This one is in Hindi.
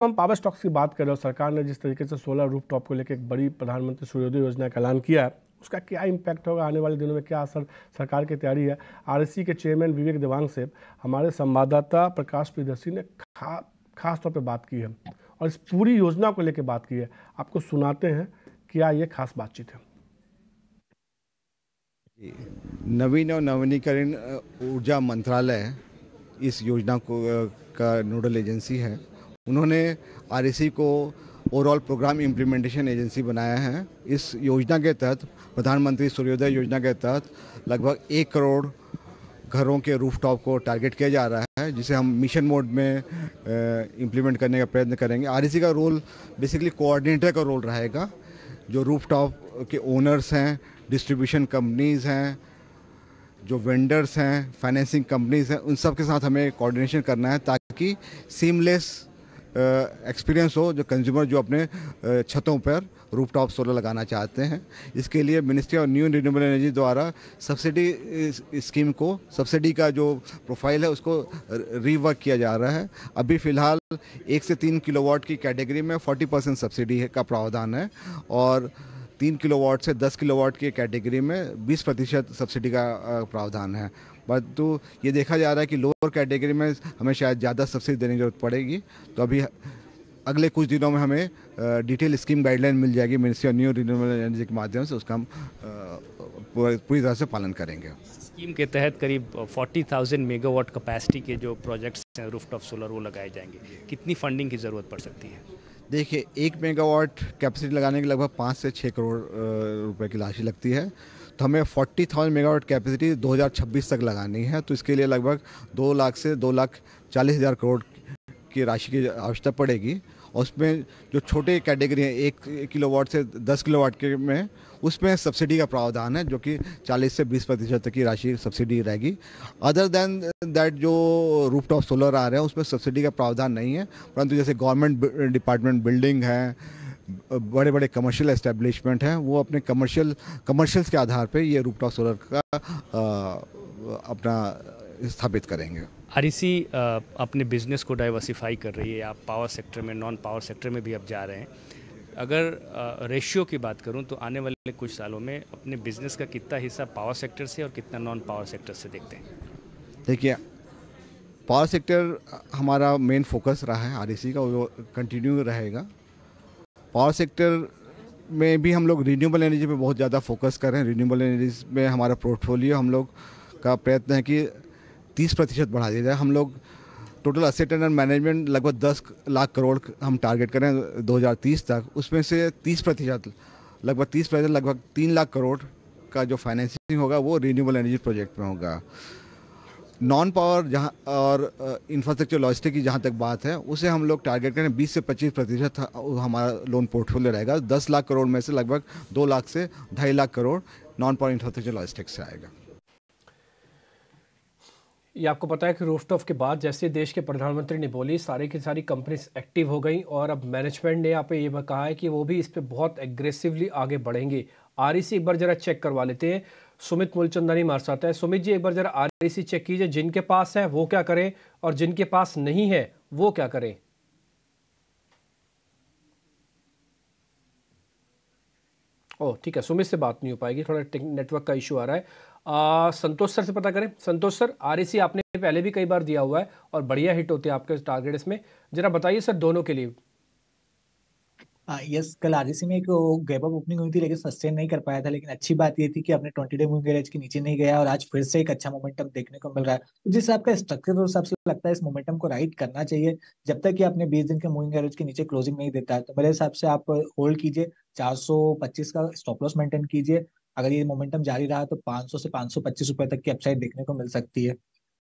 तो हम पावर स्टॉक्स की बात कर रहे हो सरकार ने जिस तरीके से सोलर रूफ टॉप को लेकर एक बड़ी प्रधानमंत्री सूर्योदय योजना का ऐलान किया है उसका क्या इम्पैक्ट होगा आने वाले दिनों में क्या असर सरकार की तैयारी है आर के चेयरमैन विवेक देवांग से हमारे संवाददाता प्रकाश प्रियदर्शी ने खा खास तौर पर बात की है और इस पूरी योजना को लेकर बात की है आपको सुनाते हैं क्या ये खास बातचीत है नवीन और नवीनीकरण ऊर्जा मंत्रालय इस योजना को का नोडल एजेंसी है उन्होंने आर e को ओवरऑल प्रोग्राम इम्प्लीमेंटेशन एजेंसी बनाया है इस योजना के तहत प्रधानमंत्री सूर्योदय योजना के तहत लगभग एक करोड़ घरों के रूफटॉप को टारगेट किया जा रहा है जिसे हम मिशन मोड में इम्प्लीमेंट करने का प्रयत्न करेंगे आर e का रोल बेसिकली कोऑर्डिनेटर का रोल रहेगा जो रूफटॉप के ओनर्स हैं डिस्ट्रीब्यूशन कंपनीज हैं जो वेंडर्स हैं फाइनेंसिंग कंपनीज हैं उन सब के साथ हमें कोऑर्डिनेशन करना है ताकि सीमलेस एक्सपीरियंस हो जो कंज्यूमर जो अपने छतों पर रूफटॉप सोलर लगाना चाहते हैं इसके लिए ministry of new renewable energy द्वारा सब्सिडी स्कीम को सब्सिडी का जो प्रोफाइल है उसको रीवर्क किया जा रहा है अभी फ़िलहाल एक से तीन किलोवाट की कैटेगरी में 40 परसेंट सब्सिडी का प्रावधान है और तीन किलो वाट से दस किलो वाट की कैटेगरी में बीस प्रतिशत सब्सिडी का प्रावधान है परंतु तो ये देखा जा रहा है कि लोअर कैटेगरी में हमें शायद ज़्यादा सब्सिडी देने की जरूरत पड़ेगी तो अभी अगले कुछ दिनों में हमें डिटेल स्कीम गाइडलाइन मिल जाएगी ministry of new renewable energy के माध्यम से उसका हम पूरी तरह से पालन करेंगे स्कीम के तहत करीब 40,000 मेगावाट कैपेसिटी के जो प्रोजेक्ट्स हैं रूफ सोलर वो लगाए जाएंगे कितनी फंडिंग की ज़रूरत पड़ सकती है देखिए एक मेगावाट कैपेसिटी लगाने के लगभग पाँच से छः करोड़ रुपए की राशि लगती है तो हमें फोर्टी थाउजेंड मेगावाट कैपेसिटी 2026 तक लगानी है तो इसके लिए लगभग दो लाख से दो लाख चालीस हज़ार करोड़ की राशि की आवश्यकता पड़ेगी और उसमें जो छोटे कैटेगरी हैं एक किलो वाट से दस किलो वाट के में उसमें सब्सिडी का प्रावधान है जो कि 40 से 20 प्रतिशत तक की राशि सब्सिडी रहेगी अदर देन दैट जो रूफटॉप सोलर आ रहे हैं उसमें सब्सिडी का प्रावधान नहीं है परंतु जैसे गवर्नमेंट डिपार्टमेंट बिल्डिंग है बड़े बड़े कमर्शियल एस्टेब्लिशमेंट हैं वो अपने कमर्शियल कमर्शियल्स के आधार पर ये रूपटॉप सोलर का आ, अपना स्थापित करेंगे आरईसी अपने बिजनेस को डाइवर्सिफाई कर रही है आप पावर सेक्टर में नॉन पावर सेक्टर में भी अब जा रहे हैं अगर रेशियो की बात करूं तो आने वाले कुछ सालों में अपने बिजनेस का कितना हिस्सा पावर सेक्टर से और कितना नॉन पावर सेक्टर से देखते हैं देखिए पावर सेक्टर हमारा मेन फोकस रहा है आर का वो कंटिन्यू रहेगा पावर सेक्टर में भी हम लोग रीन्यूबल एनर्जी पे बहुत ज़्यादा फोकस कर रहे हैं रीन्यूबल एनर्जी में हमारा पोर्टफोलियो हम लोग का प्रयत्न है कि तीस प्रतिशत बढ़ा दिया जाए हम लोग टोटल असेट एंड मैनेजमेंट लगभग दस लाख करोड़ हम टारगेट करें 2030 तक उसमें से तीस प्रतिशत लगभग तीस प्रतिशत लगभग तीन लाख करोड़ का जो फाइनेंसिंग होगा वो रीन्यूबल एनर्जी प्रोजेक्ट में होगा नॉन पावर जहाँ और इंफ्रास्ट्रक्चर लॉजिस्टिक की जहाँ तक बात है उसे हम लोग टारगेट करें 20 से 25 प्रतिशत हमारा लोन पोर्टफोलियो रहेगा 10 लाख करोड़ में से लगभग 2 लाख से ढाई lakh crore non power infrastructure logistic से आएगा ये आपको पता है कि रूफटॉप के बाद जैसे देश के प्रधानमंत्री ने बोली सारे की सारी कंपनीज एक्टिव हो गई और अब मैनेजमेंट ने यहाँ पे ये कहा है कि वो भी इस पर बहुत एग्रेसिवली आगे बढ़ेंगे आर e एक बार ज़रा चेक करवा लेते हैं सुमित मूलचंदानी मार साथ है सुमित जी एक बार ज़रा आर चेक कीजिए जिनके पास है वो क्या करें और जिनके पास नहीं है वो क्या करें ओह ठीक है सुमित से बात नहीं हो पाएगी थोड़ा नेटवर्क का इशू आ रहा है आ, संतोष सर से पता करें संतोष सर आर आपने पहले भी कई बार दिया हुआ है और बढ़िया हिट होते हैं आपके टारगेट इसमें जरा बताइए सर दोनों के लिए यस कल आर में एक गैप अप ओपनिंग हुई थी लेकिन सस्टेन नहीं कर पाया था लेकिन अच्छी बात ये थी कि अपने ट्वेंटी डे मूविंग एवरेज के नीचे नहीं गया और आज फिर से एक अच्छा मोमेंटम देखने को मिल रहा है तो जिस आपका स्ट्रक्चर और हिसाब से लगता है इस मोमेंटम को राइट करना चाहिए जब तक कि आपने बीस दिन के मूविंग एवरेज के नीचे क्लोजिंग नहीं देता है तो मेरे हिसाब से आप होल्ड कीजिए चार का स्टॉप लॉस मेंटेन कीजिए अगर ये मोमेंटम जारी रहा तो 500 से 525 रुपए तक की अपसाइड देखने को मिल सकती है